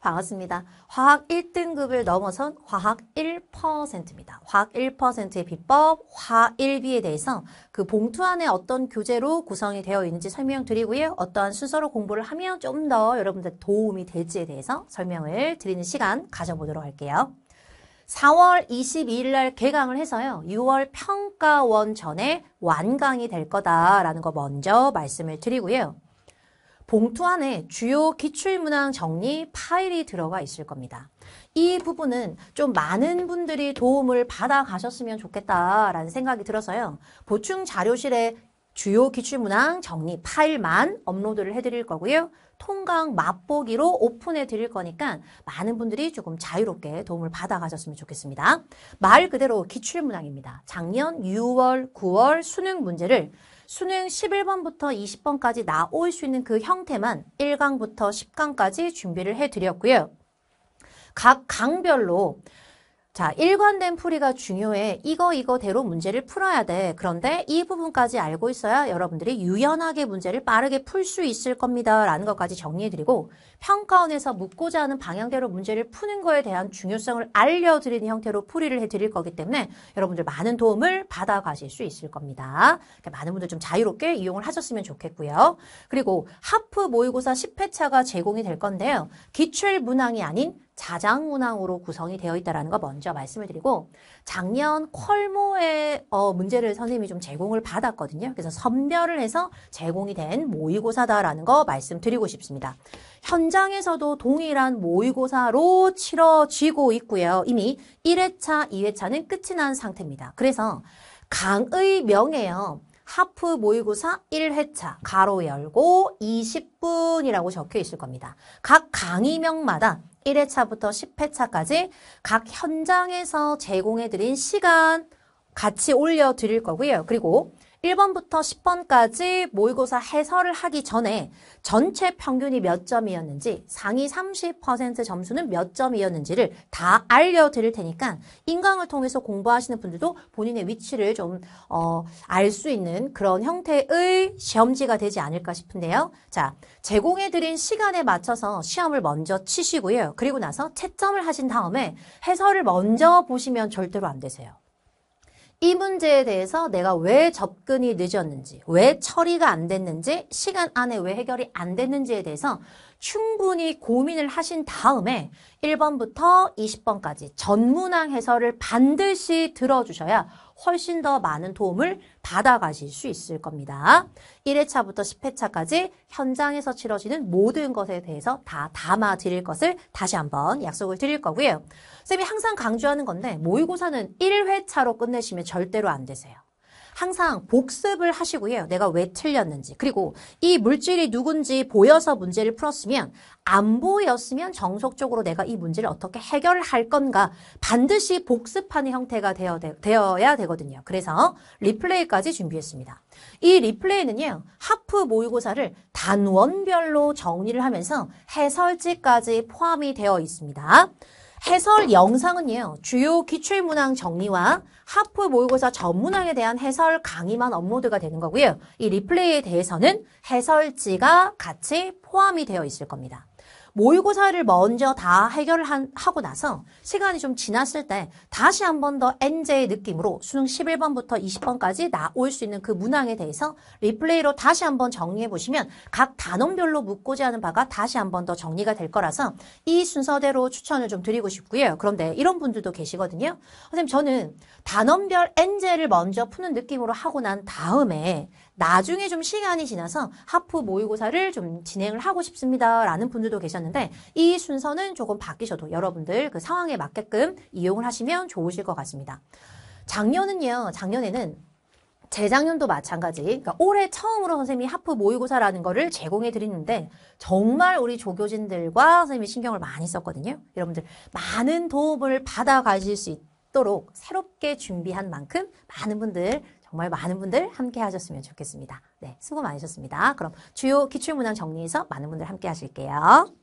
반갑습니다. 화학 1등급을 넘어선 화학 1%입니다. 화학 1%의 비법 화1비에 대해서 그 봉투 안에 어떤 교재로 구성이 되어 있는지 설명드리고요. 어떠한 순서로 공부를 하면 좀 더 여러분들 도움이 될지에 대해서 설명을 드리는 시간 가져보도록 할게요. 4월 22일 날 개강을 해서요. 6월 평가원 전에 완강이 될 거다라는 거 먼저 말씀을 드리고요. 봉투 안에 주요 기출문항 정리 파일이 들어가 있을 겁니다. 이 부분은 좀 많은 분들이 도움을 받아 가셨으면 좋겠다라는 생각이 들어서요. 보충 자료실에 주요 기출문항 정리 파일만 업로드를 해드릴 거고요. 통강 맛보기로 오픈해 드릴 거니까 많은 분들이 조금 자유롭게 도움을 받아 가셨으면 좋겠습니다. 말 그대로 기출문항입니다. 작년 6월, 9월 수능 문제를 수능 11번부터 20번까지 나올 수 있는 그 형태만 1강부터 10강까지 준비를 해드렸고요. 각 강별로 자, 일관된 풀이가 중요해. 이거 이거대로 문제를 풀어야 돼. 그런데 이 부분까지 알고 있어야 여러분들이 유연하게 문제를 빠르게 풀 수 있을 겁니다. 라는 것까지 정리해드리고 평가원에서 묻고자 하는 방향대로 문제를 푸는 거에 대한 중요성을 알려드리는 형태로 풀이를 해드릴 거기 때문에 여러분들 많은 도움을 받아가실 수 있을 겁니다. 그러니까 많은 분들 좀 자유롭게 이용을 하셨으면 좋겠고요. 그리고 하프 모의고사 10회차가 제공이 될 건데요. 기출 문항이 아닌 자장운항으로 구성이 되어 있다는 거 먼저 말씀을 드리고 작년 퀄모의 어, 문제를 선생님이 좀 제공을 받았거든요. 그래서 선별을 해서 제공이 된 모의고사다라는 거 말씀드리고 싶습니다. 현장에서도 동일한 모의고사로 치러지고 있고요. 이미 1회차, 2회차는 끝이 난 상태입니다. 그래서 강의 명예요. 하프 모의고사 1회차 가로 열고 20분이라고 적혀 있을 겁니다. 각 강의명마다 1회차부터 10회차까지 각 현장에서 제공해드린 시간 같이 올려드릴 거고요. 그리고 1번부터 10번까지 모의고사 해설을 하기 전에 전체 평균이 몇 점이었는지 상위 30% 점수는 몇 점이었는지를 다 알려드릴 테니까 인강을 통해서 공부하시는 분들도 본인의 위치를 좀 알수 어, 있는 그런 형태의 시험지가 되지 않을까 싶은데요. 자, 제공해드린 시간에 맞춰서 시험을 먼저 치시고요. 그리고 나서 채점을 하신 다음에 해설을 먼저 보시면 절대로 안 되세요. 이 문제에 대해서 내가 왜 접근이 늦었는지, 왜 처리가 안 됐는지, 시간 안에 왜 해결이 안 됐는지에 대해서 충분히 고민을 하신 다음에 1번부터 20번까지 전문항 해설을 반드시 들어주셔야 훨씬 더 많은 도움을 받아가실 수 있을 겁니다. 1회차부터 10회차까지 현장에서 치러지는 모든 것에 대해서 다 담아 드릴 것을 다시 한번 약속을 드릴 거고요. 쌤이 항상 강조하는 건데 모의고사는 1회차로 끝내시면 절대로 안 되세요. 항상 복습을 하시고요. 내가 왜 틀렸는지. 그리고 이 물질이 누군지 보여서 문제를 풀었으면 안 보였으면 정석적으로 내가 이 문제를 어떻게 해결할 건가 반드시 복습하는 형태가 되어, 되어야 되거든요. 그래서 리플레이까지 준비했습니다. 이 리플레이는요. 하프 모의고사를 단원별로 정리를 하면서 해설지까지 포함이 되어 있습니다. 해설 영상은요. 주요 기출문항 정리와 하프 모의고사 전문항에 대한 해설 강의만 업로드가 되는 거고요. 이 리플레이에 대해서는 해설지가 같이 포함이 되어 있을 겁니다. 모의고사를 먼저 다 해결을 한, 하고 나서 시간이 좀 지났을 때 다시 한 번 더 엔제의 느낌으로 수능 11번부터 20번까지 나올 수 있는 그 문항에 대해서 리플레이로 다시 한번 정리해 보시면 각 단원별로 묻고자 하는 바가 다시 한번 더 정리가 될 거라서 이 순서대로 추천을 좀 드리고 싶고요. 그런데 이런 분들도 계시거든요. 선생님 저는 단원별 엔제를 먼저 푸는 느낌으로 하고 난 다음에 나중에 좀 시간이 지나서 하프 모의고사를 좀 진행을 하고 싶습니다. 라는 분들도 계셨는데 이 순서는 조금 바뀌셔도 여러분들 그 상황에 맞게끔 이용을 하시면 좋으실 것 같습니다. 작년은요, 작년에는 재작년도 마찬가지. 그러니까 올해 처음으로 선생님이 하프 모의고사라는 거를 제공해 드리는데 정말 우리 조교진들과 선생님이 신경을 많이 썼거든요. 여러분들 많은 도움을 받아 가실 수 있도록 새롭게 준비한 만큼 많은 분들 정말 많은 분들 함께 하셨으면 좋겠습니다. 네, 수고 많으셨습니다. 그럼 주요 기출문항 정리해서 많은 분들 함께 하실게요.